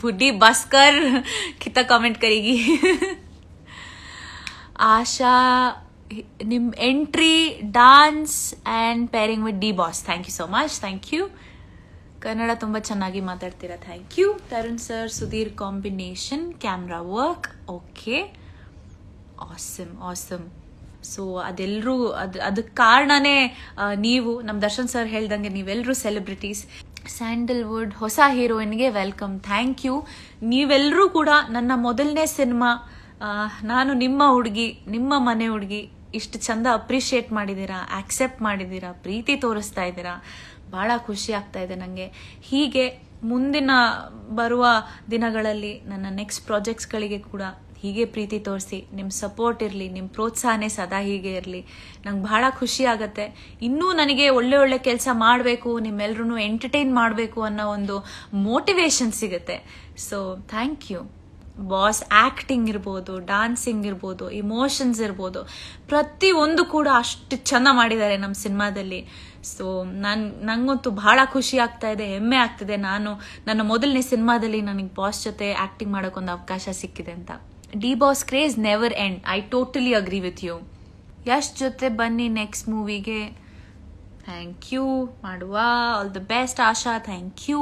बुढ़ी बस कर comment comment Asha Asha entry dance and pairing with D boss thank you so much thank you Kannada ತುಂಬ ಚೆನ್ನಾಗಿ ಮಾತಾಡ್ತೀರಾ thank you Tarun sir Sudhir combination camera work okay awesome awesome so ಅದೆಲ್ಲರೂ ಅದು ಅದಕ್ಕೆ ಕಾರಣನೇ ನೀವು ನಮ್ಮ ದರ್ಶನ್ ಸರ್ ಹೇಳ್ದಂಗೆ ನೀವೆಲ್ಲರೂ ಸೆಲೆಬ್ರಿಟೀಸ್ ಸ್ಯಾಂಡಲ್ವುಡ್ ಹೊಸ ಹೀರೋಯಿನ್ಗೆ ವೆಲ್ಕಮ್ ಥ್ಯಾಂಕ್ ಯು ನೀವೆಲ್ಲರೂ ಕೂಡ ನನ್ನ ಮೊದಲನೇ ಸಿನಿಮಾ ನಾನು ನಿಮ್ಮ ಹುಡುಗಿ ನಿಮ್ಮ ಮನೆ ಹುಡುಗಿ ಇಷ್ಟು ಚಂದ ಅಪ್ರಿಷಿಯೇಟ್ ಮಾಡಿದ್ದೀರಾ ಆಕ್ಸೆಪ್ಟ್ ಮಾಡಿದ್ದೀರಾ ಪ್ರೀತಿ ತೋರಿಸ್ತಾ ಇದ್ದೀರಾ ಭಾಳ ಖುಷಿ ಆಗ್ತಾ ಇದೆ ನನಗೆ ಹೀಗೆ ಮುಂದಿನ ಬರುವ ದಿನಗಳಲ್ಲಿ ನನ್ನ ನೆಕ್ಸ್ಟ್ ಪ್ರಾಜೆಕ್ಟ್ಸ್ಗಳಿಗೆ ಕೂಡ ಹೀಗೆ ಪ್ರೀತಿ ತೋರಿಸಿ ನಿಮ್ಮ ಸಪೋರ್ಟ್ ಇರಲಿ ನಿಮ್ಮ ಪ್ರೋತ್ಸಾಹನೇ ಸದಾ ಹೀಗೆ ಇರಲಿ ನಂಗೆ ಬಹಳ ಖುಷಿ ಆಗುತ್ತೆ ಇನ್ನೂ ನನಗೆ ಒಳ್ಳೆ ಒಳ್ಳೆ ಕೆಲಸ ಮಾಡಬೇಕು ನಿಮ್ಮೆಲ್ಲರೂ ಎಂಟರ್ಟೈನ್ ಮಾಡಬೇಕು ಅನ್ನೋ ಒಂದು ಮೋಟಿವೇಶನ್ ಸಿಗುತ್ತೆ so thank you boss acting ಇರ್ಬೋದು ಡಾನ್ಸಿಂಗ್ ಇರ್ಬೋದು ಇಮೋಷನ್ಸ್ ಇರ್ಬೋದು ಪ್ರತಿಯೊಂದು ಕೂಡ ಅಷ್ಟು ಚೆಂದ ಮಾಡಿದ್ದಾರೆ ನಮ್ಮ ಸಿನಿಮಾದಲ್ಲಿ ಸೊ ನನ್ ನನಗಂತೂ ಬಹಳ ಖುಷಿ ಆಗ್ತಾ ಇದೆ ಹೆಮ್ಮೆ ಆಗ್ತಿದೆ ನಾನು ನನ್ನ ಮೊದಲನೇ ಸಿನಿಮಾದಲ್ಲಿ ನನಗೆ ಬಾಸ್ ಜೊತೆ ಆಕ್ಟಿಂಗ್ ಮಾಡೋಕ್ಕೊಂದು ಅವಕಾಶ ಸಿಕ್ಕಿದೆ ಅಂತ D boss craze never end I totally agree with you Yash ಜೊತೆ ಬನ್ನಿ ನೆಕ್ಸ್ಟ್ ಮೂವಿಗೆ ಥ್ಯಾಂಕ್ ಯು ಮಾಡುವ all the best Asha thank you